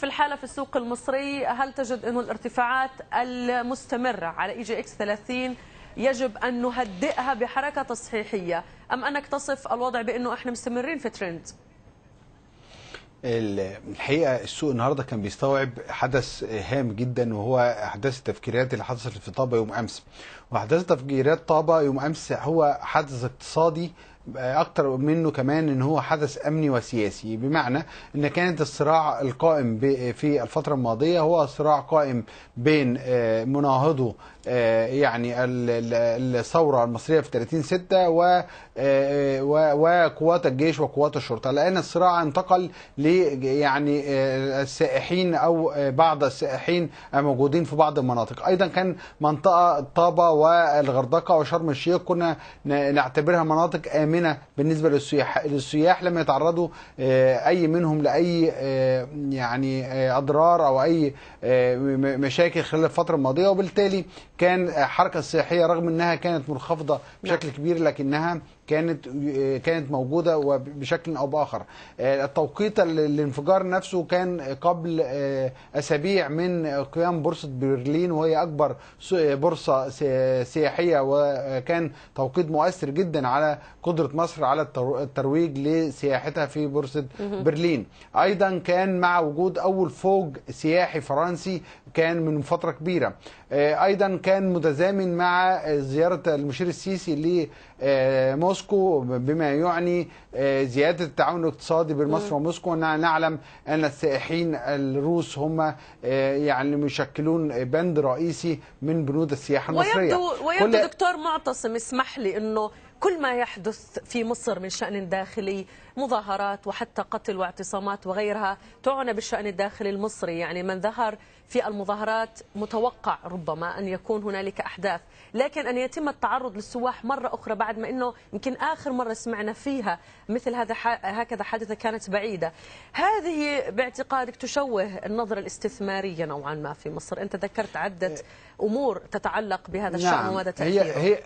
في الحالة في السوق المصري هل تجد انه الارتفاعات المستمرة على إي جي إكس 30 يجب أن نهدئها بحركة تصحيحية أم أنك تصف الوضع بأنه إحنا مستمرين في ترند؟ الحقيقه السوق النهارده كان بيستوعب حدث هام جدا وهو احداث التفجيرات اللي حصلت في طابه يوم امس واحداث تفجيرات طابه يوم امس هو حدث اقتصادي اكتر منه كمان ان هو حدث امني وسياسي بمعنى ان كانت الصراع القائم في الفتره الماضيه هو صراع قائم بين آه، مناهضه آه، يعني الثوره المصريه في 30 6 و آه، وقوات الجيش وقوات الشرطه لان الصراع انتقل ل يعني السائحين او بعض السائحين الموجودين في بعض المناطق ايضا كان منطقه طابه والغردقه وشرم الشيخ كنا نعتبرها مناطق آمنة آمنة بالنسبة للسياح للسياح لما يتعرضوا آه، أي منهم لأي آه، يعني آه، أضرار أو أي مشاكل خلال الفترة الماضية وبالتالي كان الحركة السياحية رغم أنها كانت منخفضة نعم. بشكل كبير لكنها كانت كانت موجوده وبشكل او باخر التوقيت الانفجار نفسه كان قبل اسابيع من قيام بورصه برلين وهي اكبر بورصه سياحيه وكان توقيت مؤثر جدا على قدره مصر على الترويج لسياحتها في بورصه برلين ايضا كان مع وجود اول فوج سياحي فرنسي كان من فترة كبيرة آه، أيضا كان متزامن مع زيارة المشير السيسي لموسكو بما يعني آه، زيادة التعاون الاقتصادي بين مصر وموسكو نعلم أن السائحين الروس هم آه، يعني يشكلون بند رئيسي من بنود السياحة المصرية ويبدو, ويبدو دكتور معتصم اسمح لي أنه كل ما يحدث في مصر من شأن داخلي مظاهرات وحتى قتل واعتصامات وغيرها تعنى بالشأن الداخلي المصري يعني من ظهر في المظاهرات متوقع ربما أن يكون هنالك أحداث لكن أن يتم التعرض للسواح مرة أخرى بعد ما أنه يمكن آخر مرة سمعنا فيها مثل هذا هكذا حادثة كانت بعيدة هذه باعتقادك تشوه النظرة الاستثمارية نوعا ما في مصر أنت ذكرت عدة إيه. أمور تتعلق بهذا الشأن نعم. ومدى تأثيره هي, هي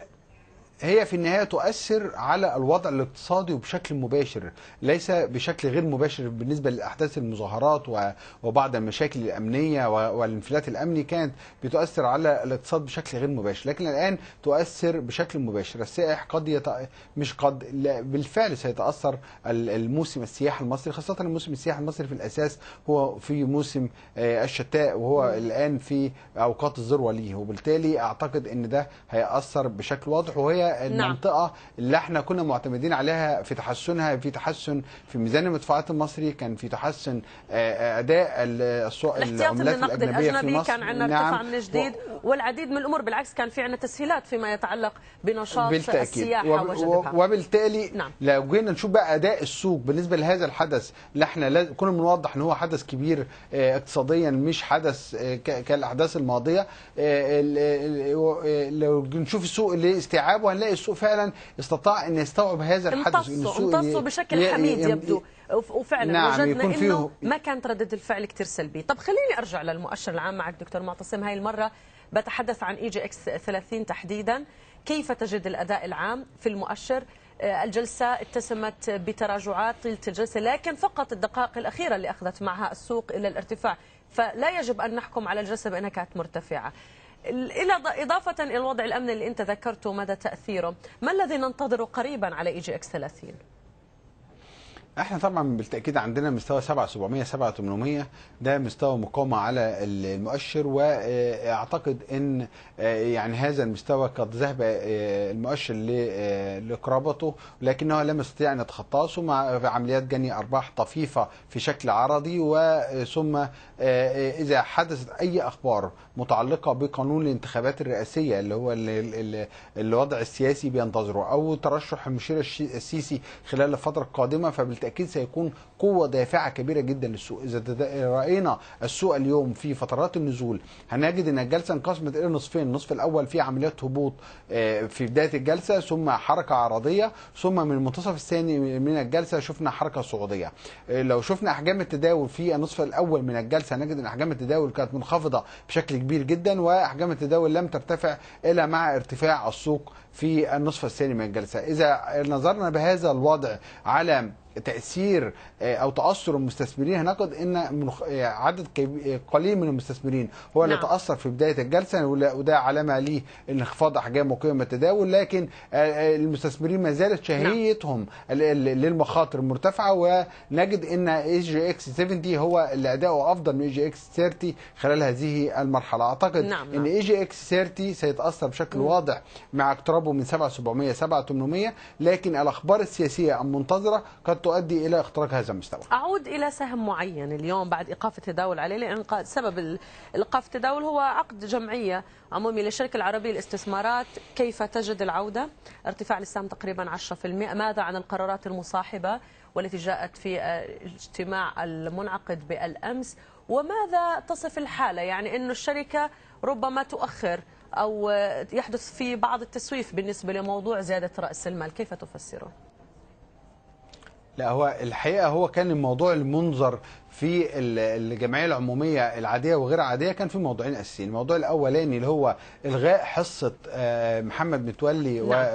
هي في النهايه تؤثر على الوضع الاقتصادي وبشكل مباشر ليس بشكل غير مباشر بالنسبه لاحداث المظاهرات وبعض المشاكل الامنيه والانفلات الامني كانت بتؤثر على الاقتصاد بشكل غير مباشر لكن الان تؤثر بشكل مباشر السائح قد يت... مش قد لا بالفعل سيتاثر الموسم السياحي المصري خاصه الموسم السياحي المصري في الاساس هو في موسم آه، الشتاء وهو الان في اوقات الذروه ليه وبالتالي اعتقد ان ده هياثر بشكل واضح وهي نعم. المنطقه نعم. اللي احنا كنا معتمدين عليها في تحسنها في تحسن في ميزان المدفوعات المصري كان في تحسن آه، آه، اداء العملات الاجنبيه الأجنبي في مصر كان عندنا نعم. ارتفاع من جديد والعديد من الامور بالعكس كان في عندنا تسهيلات فيما يتعلق بنشاط بالتأكيد. السياحه وب... وبالتالي نعم. لو جينا نشوف بقى اداء السوق بالنسبه لهذا الحدث اللي احنا لاز... كنا بنوضح ان هو حدث كبير آه، اقتصاديا مش حدث كالاحداث الماضيه لو نشوف السوق اللي استيعابه هنلاقي السوق فعلا استطاع ان يستوعب هذا الحدث ان السوق امتصوا بشكل حميد يبدو وفعلا نعم وجدنا انه ما كانت ردة الفعل كثير سلبية طب خليني ارجع للمؤشر العام معك دكتور معتصم هاي المرة بتحدث عن اي جي اكس 30 تحديدا كيف تجد الاداء العام في المؤشر آه، الجلسة اتسمت بتراجعات طيلة الجلسة لكن فقط الدقائق الأخيرة اللي أخذت معها السوق إلى الارتفاع فلا يجب أن نحكم على الجلسة بأنها كانت مرتفعة إلى إضافة إلى الوضع الامني اللي أنت ذكرته مدى تأثيره ما الذي ننتظره قريبا على إي جي إكس 30؟ احنا طبعا بالتاكيد عندنا مستوى 7700 7800 ده مستوى مقاومه على المؤشر واعتقد ان آه، يعني هذا المستوى قد ذهب آه، المؤشر آه، لقرابته لكنه لم يستطيع ان يتخطاه ثم عمليات جني ارباح طفيفه في شكل عرضي وثم اذا حدثت اي اخبار متعلقه بقانون الانتخابات الرئاسيه اللي هو الوضع السياسي بينتظره او ترشح المشير السيسي خلال الفتره القادمه فبالتالي بالتاكيد سيكون قوه دافعه كبيره جدا للسوق اذا راينا السوق اليوم في فترات النزول هنجد ان الجلسه انقسمت الى نصفين النصف الاول فيه عمليات هبوط آه، في بدايه الجلسه ثم حركه عرضيه ثم من المنتصف الثاني من الجلسه شفنا حركه صعوديه آه، لو شفنا احجام التداول في النصف الاول من الجلسه نجد ان احجام التداول كانت منخفضه بشكل كبير جدا واحجام التداول لم ترتفع الا مع ارتفاع السوق في النصف الثاني من الجلسه اذا نظرنا بهذا الوضع على تاثير آه، او تاثر المستثمرين هنقد ان آه، عدد آه، قليل من المستثمرين هو اللي نعم. تاثر في بدايه الجلسه وده علامه ليه انخفاض احجام وقيم التداول لكن المستثمرين ما زالت نعم. شهيتهم نعم. للمخاطر المرتفعه ونجد ان اي جي اكس 70 هو اللي اداؤه افضل من اي جي اكس 30 خلال هذه المرحله اعتقد نعم. ان اي جي اكس 30 سيتاثر بشكل م. واضح مع اقترابه من 7700 7800 لكن الاخبار السياسيه المنتظره قد تؤدي الى اختراق هذا المستوى. اعود الى سهم معين اليوم بعد ايقاف التداول عليه لان سبب ايقاف التداول هو عقد جمعيه عمومي للشركه العربيه للاستثمارات كيف تجد العوده؟ ارتفاع للسهم تقريبا 10%، ماذا عن القرارات المصاحبه والتي جاءت في آه، اجتماع المنعقد بالامس؟ وماذا تصف الحاله؟ يعني انه الشركه ربما تؤخر او يحدث في بعض التسويف بالنسبه لموضوع زياده راس المال، كيف تفسره؟ لا هو الحقيقه هو كان الموضوع المنظر في الجمعيه العموميه العاديه وغير عاديه كان في موضوعين اساسيين، الموضوع الاولاني اللي هو الغاء حصه آه، محمد متولي نعم.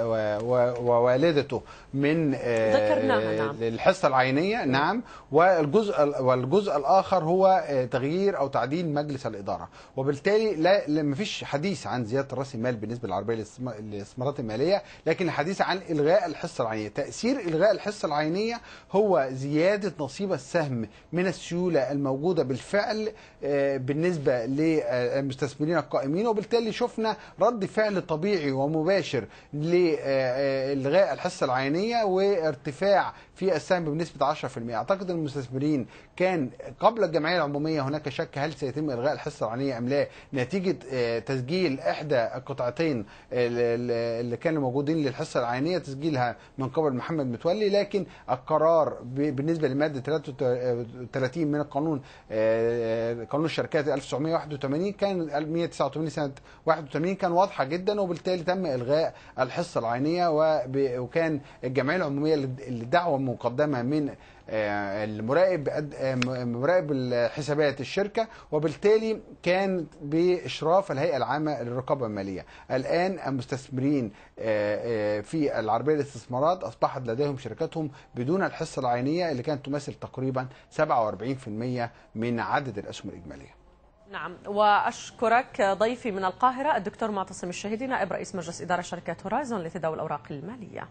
ووالدته من آه، نعم. آه، الحصه العينيه نعم والجزء والجزء الاخر هو تغيير او تعديل مجلس الاداره، وبالتالي لا مفيش حديث عن زياده راس المال بالنسبه للعربيه للاستثمارات الماليه، لكن الحديث عن الغاء الحصه العينيه، تاثير الغاء الحصه العينيه هو زياده نصيب السهم من السوق السيوله الموجوده بالفعل آه، بالنسبه للمستثمرين القائمين وبالتالي شفنا رد فعل طبيعي ومباشر لالغاء الحصه العينيه وارتفاع في السهم بنسبه 10% اعتقد المستثمرين كان قبل الجمعيه العموميه هناك شك هل سيتم الغاء الحصه العينيه ام لا نتيجه آه، تسجيل احدى القطعتين اللي كانوا موجودين للحصه العينيه تسجيلها من قبل محمد متولي لكن القرار بالنسبه لماده 33 60 من القانون آه، قانون الشركات 1981 كان 189 سنه 81 كان واضحه جدا وبالتالي تم الغاء الحصه العينيه وكان الجمعيه العموميه للدعوه المقدمه من آه، المراقب آه، مراقب حسابات الشركه وبالتالي كان باشراف الهيئه العامه للرقابه الماليه الان المستثمرين في العربيه للاستثمارات اصبحت لديهم شركاتهم بدون الحصه العينيه اللي كانت تمثل تقريبا 47 40% من عدد الاسهم الاجماليه نعم واشكرك ضيفي من القاهره الدكتور معتصم الشهيدي نائب رئيس مجلس اداره شركه هورايزون لتداول الاوراق الماليه